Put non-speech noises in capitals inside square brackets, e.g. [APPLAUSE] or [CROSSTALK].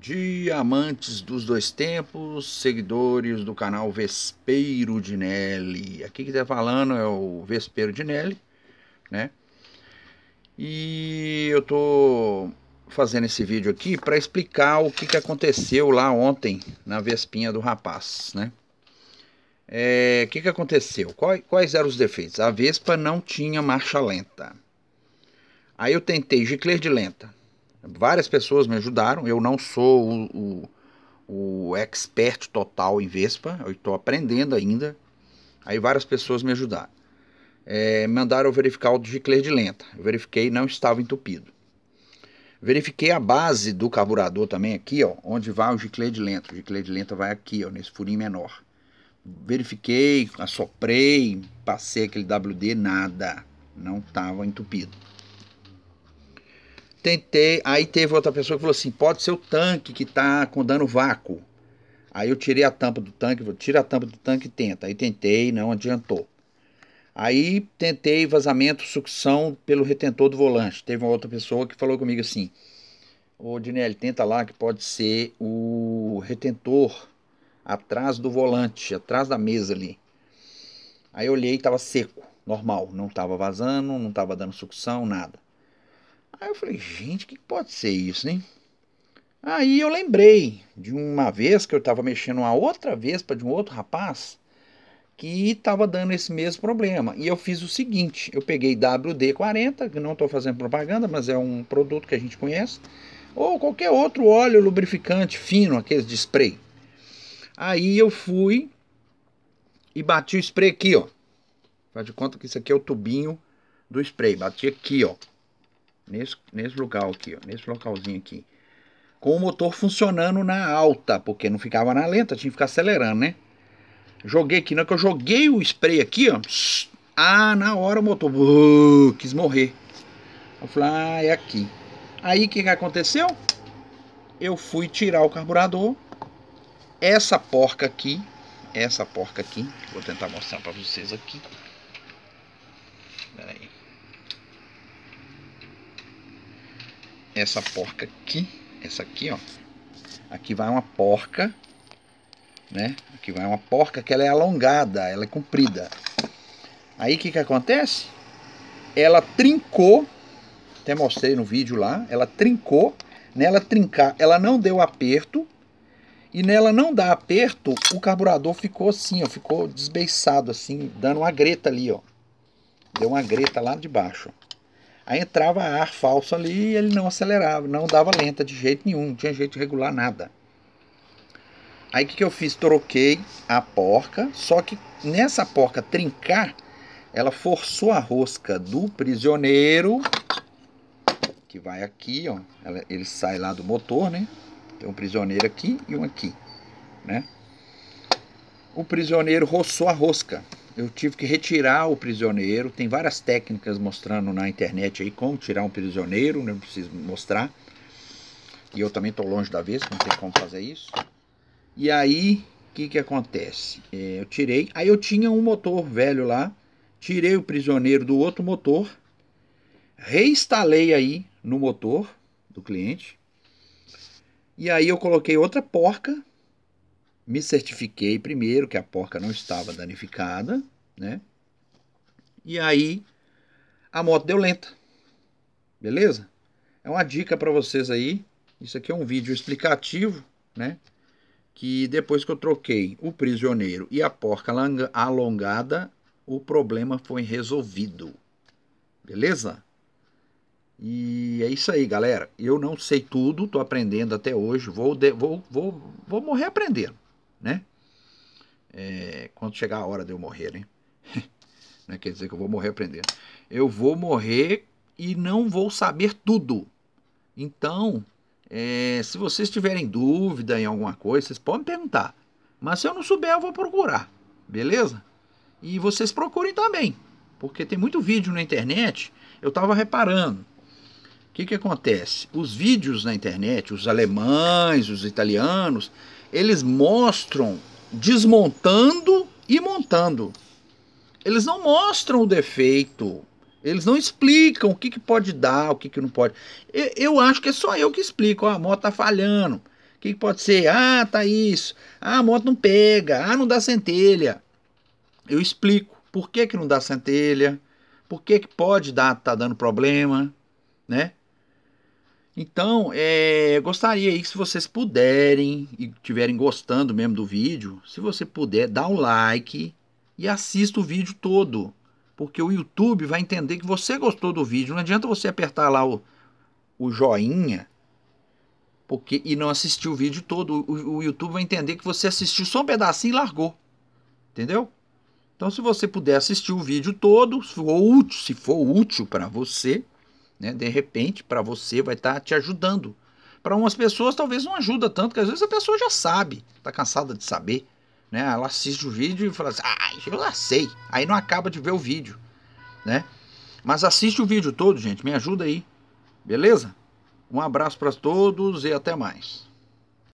Diamantes dos dois tempos, seguidores do canal Vespeiro de Nelly. Aqui que tá falando é o Vespeiro de Nelly, né? E eu tô fazendo esse vídeo aqui para explicar o que, que aconteceu lá ontem na Vespinha do rapaz, né? É, o é, que, que aconteceu? Quais, quais eram os defeitos? A Vespa não tinha marcha lenta. Aí eu tentei gicler de lenta, Várias pessoas me ajudaram. Eu não sou o, o, o expert total em Vespa, eu estou aprendendo ainda. Aí várias pessoas me ajudaram. É, mandaram eu verificar o gicler de lenta. Eu verifiquei, não estava entupido. Verifiquei a base do carburador também aqui, ó, onde vai o giclet de lenta. O giclet de lenta vai aqui, ó, nesse furinho menor. Verifiquei, assoprei, passei aquele WD, nada. Não estava entupido tentei. Aí teve outra pessoa que falou assim: pode ser o tanque que tá com dano vácuo. Aí eu tirei a tampa do tanque, vou tira a tampa do tanque e tenta. Aí tentei, não adiantou. Aí tentei vazamento, sucção pelo retentor do volante. Teve uma outra pessoa que falou comigo assim: Ô Dinelli, tenta lá que pode ser o retentor atrás do volante, atrás da mesa ali. Aí eu olhei e estava seco, normal, não estava vazando, não estava dando sucção, nada. Aí eu falei, gente, o que pode ser isso, hein? Aí eu lembrei de uma vez que eu estava mexendo uma outra vespa de um outro rapaz que estava dando esse mesmo problema. E eu fiz o seguinte: eu peguei WD-40, que não estou fazendo propaganda, mas é um produto que a gente conhece, ou qualquer outro óleo lubrificante fino, aqueles de spray. Aí eu fui e bati o spray aqui, ó. Faz de conta que isso aqui é o tubinho do spray. Bati aqui, ó nesse, nesse aqui, ó, nesse localzinho aqui. Com o motor funcionando na alta, porque não ficava na lenta, tinha que ficar acelerando, né? Joguei aqui, não, é que eu joguei o spray aqui, ó. Ah, na hora o motor uh, quis morrer. Eu falei, ah, é aqui. Aí o que, que aconteceu? Eu fui tirar o carburador. Essa porca aqui, essa porca aqui, vou tentar mostrar pra vocês aqui. Pera aí. essa porca aqui, essa aqui, ó. Aqui vai uma porca, né? Aqui vai uma porca que ela é alongada, ela é comprida. Aí o que que acontece? Ela trincou, até mostrei no vídeo lá, ela trincou, nela trincar, ela não deu aperto, e nela não dá aperto, o carburador ficou assim, ó, ficou desbeiçado assim, dando uma greta ali, ó. Deu uma greta lá de baixo, ó. Aí entrava ar falso ali e ele não acelerava, não dava lenta de jeito nenhum, não tinha jeito de regular nada. Aí o que, que eu fiz? Troquei a porca, só que nessa porca trincar, ela forçou a rosca do prisioneiro, que vai aqui, ó. Ela, ele sai lá do motor, né? Tem um prisioneiro aqui e um aqui, né? O prisioneiro roçou a rosca eu tive que retirar o prisioneiro. Tem várias técnicas mostrando na internet aí como tirar um prisioneiro, não né? preciso mostrar. E eu também estou longe da vez, não tem como fazer isso. E aí, o que, que acontece? É, eu tirei, aí eu tinha um motor velho lá, tirei o prisioneiro do outro motor, reinstalei aí no motor do cliente. E aí eu coloquei outra porca me certifiquei primeiro que a porca não estava danificada, né? E aí a moto deu lenta. Beleza? É uma dica para vocês aí. Isso aqui é um vídeo explicativo, né? Que depois que eu troquei o prisioneiro e a porca alongada, o problema foi resolvido. Beleza? E é isso aí, galera. Eu não sei tudo, tô aprendendo até hoje. Vou, de, vou, vou, vou morrer aprendendo né? É, quando chegar a hora de eu morrer, né? [LAUGHS] É quer dizer que eu vou morrer aprendendo. Eu vou morrer e não vou saber tudo. Então, é, se vocês tiverem dúvida em alguma coisa, vocês podem perguntar. Mas se eu não souber, eu vou procurar, beleza? E vocês procurem também, porque tem muito vídeo na internet. Eu estava reparando que, que acontece? Os vídeos na internet, os alemães, os italianos, eles mostram desmontando e montando. Eles não mostram o defeito. Eles não explicam o que, que pode dar, o que, que não pode. Eu, eu acho que é só eu que explico. Ó, ah, a moto tá falhando. O que, que pode ser? Ah, tá isso. Ah, a moto não pega. Ah, não dá centelha. Eu explico por que, que não dá centelha. Por que, que pode dar, tá dando problema, né? Então, é, gostaria aí que se vocês puderem e estiverem gostando mesmo do vídeo, se você puder, dá um like e assista o vídeo todo. Porque o YouTube vai entender que você gostou do vídeo. Não adianta você apertar lá o, o joinha porque e não assistir o vídeo todo. O, o YouTube vai entender que você assistiu só um pedacinho e largou. Entendeu? Então, se você puder assistir o vídeo todo, se for útil, se for útil para você, né? De repente, para você vai estar tá te ajudando. Para umas pessoas talvez não ajuda tanto, porque às vezes a pessoa já sabe, está cansada de saber. Né? Ela assiste o vídeo e fala assim, ah, eu já sei. Aí não acaba de ver o vídeo. Né? Mas assiste o vídeo todo, gente. Me ajuda aí. Beleza? Um abraço para todos e até mais.